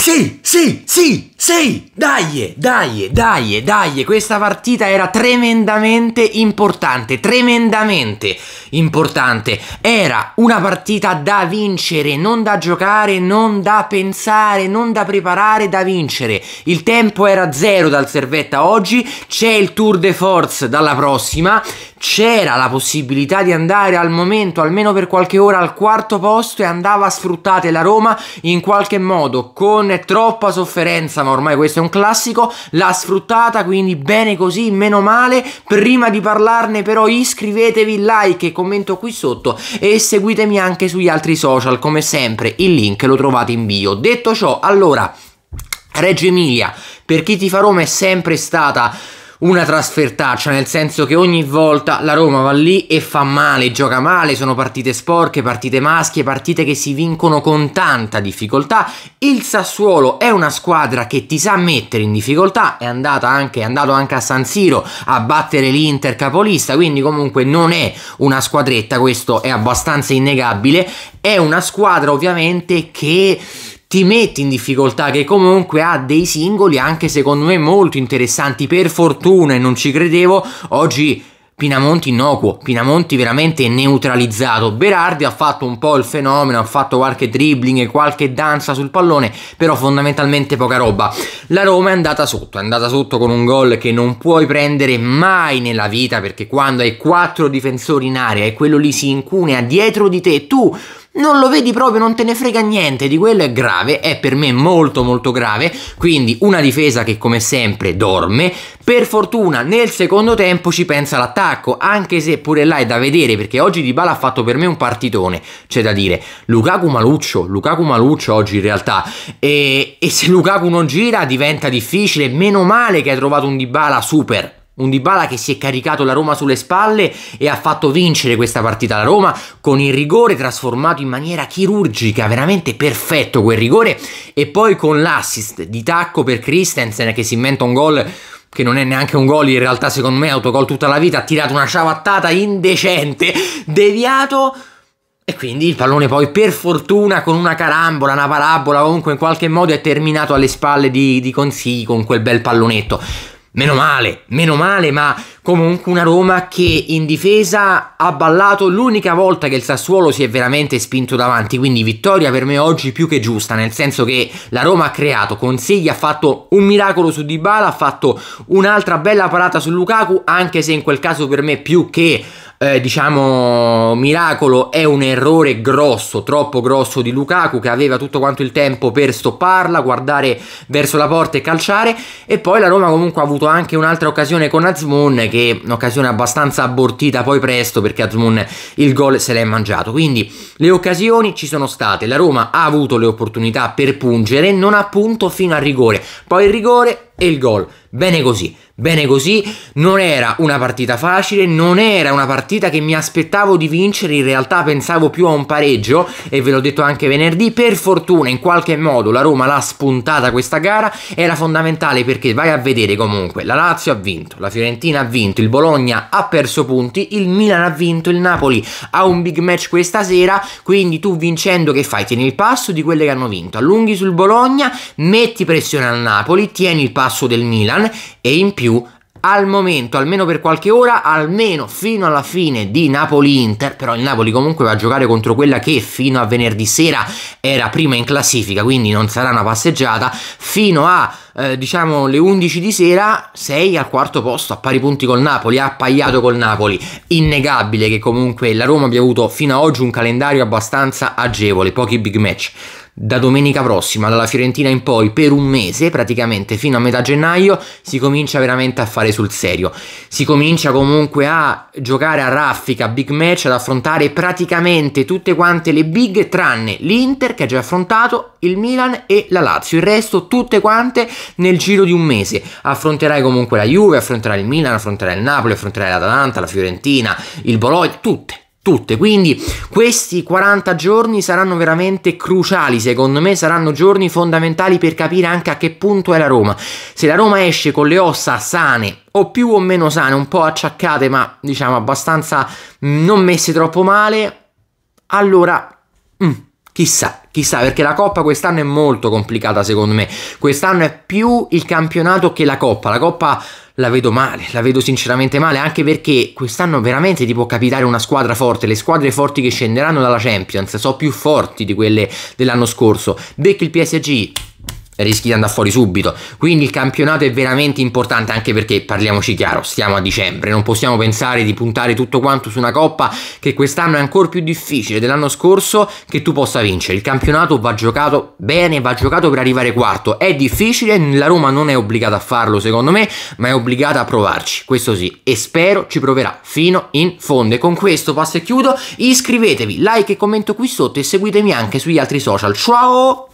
Sì, sì, sì, sì, dai, dai, dai, dai, questa partita era tremendamente importante, tremendamente importante, era una partita da vincere, non da giocare, non da pensare, non da preparare, da vincere, il tempo era zero dal servetta oggi, c'è il Tour de Force dalla prossima, c'era la possibilità di andare al momento, almeno per qualche ora, al quarto posto e andava sfruttate la Roma in qualche modo con troppa sofferenza, ma ormai questo è un classico, l'ha sfruttata, quindi bene così, meno male. Prima di parlarne però iscrivetevi, like e commento qui sotto e seguitemi anche sugli altri social, come sempre il link lo trovate in bio. Detto ciò, allora, Reggio Emilia, per chi ti fa Roma è sempre stata una trasfertaccia, nel senso che ogni volta la Roma va lì e fa male, gioca male, sono partite sporche, partite maschie, partite che si vincono con tanta difficoltà. Il Sassuolo è una squadra che ti sa mettere in difficoltà, è, anche, è andato anche a San Siro a battere l'Inter capolista, quindi comunque non è una squadretta, questo è abbastanza innegabile, è una squadra ovviamente che ti metti in difficoltà che comunque ha dei singoli anche secondo me molto interessanti per fortuna e non ci credevo oggi Pinamonti innocuo, Pinamonti veramente neutralizzato. Berardi ha fatto un po' il fenomeno, ha fatto qualche dribbling e qualche danza sul pallone, però fondamentalmente poca roba. La Roma è andata sotto, è andata sotto con un gol che non puoi prendere mai nella vita, perché quando hai quattro difensori in area e quello lì si incunea dietro di te, tu non lo vedi proprio, non te ne frega niente di quello, è grave, è per me molto molto grave, quindi una difesa che come sempre dorme, per fortuna nel secondo tempo ci pensa l'attacco, anche se pure là è da vedere perché oggi Dybala ha fatto per me un partitone, c'è da dire, Lukaku Maluccio, Lukaku Maluccio oggi in realtà, e, e se Lukaku non gira diventa difficile, meno male che hai trovato un Dybala super, un Dybala che si è caricato la Roma sulle spalle e ha fatto vincere questa partita la Roma con il rigore trasformato in maniera chirurgica, veramente perfetto quel rigore e poi con l'assist di tacco per Christensen che si inventa un gol che non è neanche un gol in realtà secondo me autogol tutta la vita, ha tirato una ciabattata indecente, deviato e quindi il pallone poi per fortuna con una carambola, una parabola, comunque in qualche modo è terminato alle spalle di, di Consigli con quel bel pallonetto. Meno male, meno male, ma comunque una Roma che in difesa ha ballato l'unica volta che il Sassuolo si è veramente spinto davanti, quindi vittoria per me oggi più che giusta, nel senso che la Roma ha creato, Consigli ha fatto un miracolo su Dybala, ha fatto un'altra bella parata su Lukaku, anche se in quel caso per me più che eh, diciamo miracolo è un errore grosso, troppo grosso di Lukaku che aveva tutto quanto il tempo per stopparla, guardare verso la porta e calciare e poi la Roma comunque ha avuto anche un'altra occasione con Azmoun che un'occasione abbastanza abortita poi presto perché Azmoun il gol se l'è mangiato. Quindi le occasioni ci sono state, la Roma ha avuto le opportunità per pungere, non appunto fino al rigore. Poi il rigore e il gol. Bene così, bene così, non era una partita facile, non era una partita che mi aspettavo di vincere, in realtà pensavo più a un pareggio e ve l'ho detto anche venerdì, per fortuna in qualche modo la Roma l'ha spuntata questa gara, era fondamentale perché vai a vedere comunque, la Lazio ha vinto, la Fiorentina ha vinto, il Bologna ha perso punti, il Milan ha vinto, il Napoli ha un big match questa sera, quindi tu vincendo che fai? Tieni il passo di quelle che hanno vinto, allunghi sul Bologna, metti pressione al Napoli, tieni il passo del Milan, Milan e in più al momento, almeno per qualche ora, almeno fino alla fine di Napoli-Inter, però il Napoli comunque va a giocare contro quella che fino a venerdì sera era prima in classifica, quindi non sarà una passeggiata, fino a eh, diciamo le 11 di sera 6 al quarto posto a pari punti col Napoli, appaiato col Napoli. Innegabile che comunque la Roma abbia avuto fino ad oggi un calendario abbastanza agevole, pochi big match da domenica prossima, dalla Fiorentina in poi, per un mese praticamente, fino a metà gennaio, si comincia veramente a fare sul serio. Si comincia comunque a giocare a raffica, big match, ad affrontare praticamente tutte quante le big, tranne l'Inter che ha già affrontato, il Milan e la Lazio. Il resto tutte quante nel giro di un mese. Affronterai comunque la Juve, affronterai il Milan, affronterai il Napoli, affronterai l'Atalanta, la Fiorentina, il Bologna, tutte tutte. Quindi questi 40 giorni saranno veramente cruciali, secondo me saranno giorni fondamentali per capire anche a che punto è la Roma. Se la Roma esce con le ossa sane o più o meno sane, un po' acciaccate ma diciamo abbastanza mm, non messe troppo male, allora Chissà, chissà, perché la Coppa quest'anno è molto complicata secondo me. Quest'anno è più il campionato che la Coppa. La Coppa la vedo male, la vedo sinceramente male, anche perché quest'anno veramente ti può capitare una squadra forte, le squadre forti che scenderanno dalla Champions sono più forti di quelle dell'anno scorso. Beck il PSG rischi di andare fuori subito. Quindi il campionato è veramente importante anche perché, parliamoci chiaro, stiamo a dicembre, non possiamo pensare di puntare tutto quanto su una coppa che quest'anno è ancora più difficile dell'anno scorso che tu possa vincere. Il campionato va giocato bene, va giocato per arrivare quarto. È difficile, la Roma non è obbligata a farlo secondo me, ma è obbligata a provarci, questo sì, e spero ci proverà fino in fondo. E con questo passo e chiudo, iscrivetevi, like e commento qui sotto e seguitemi anche sugli altri social. Ciao!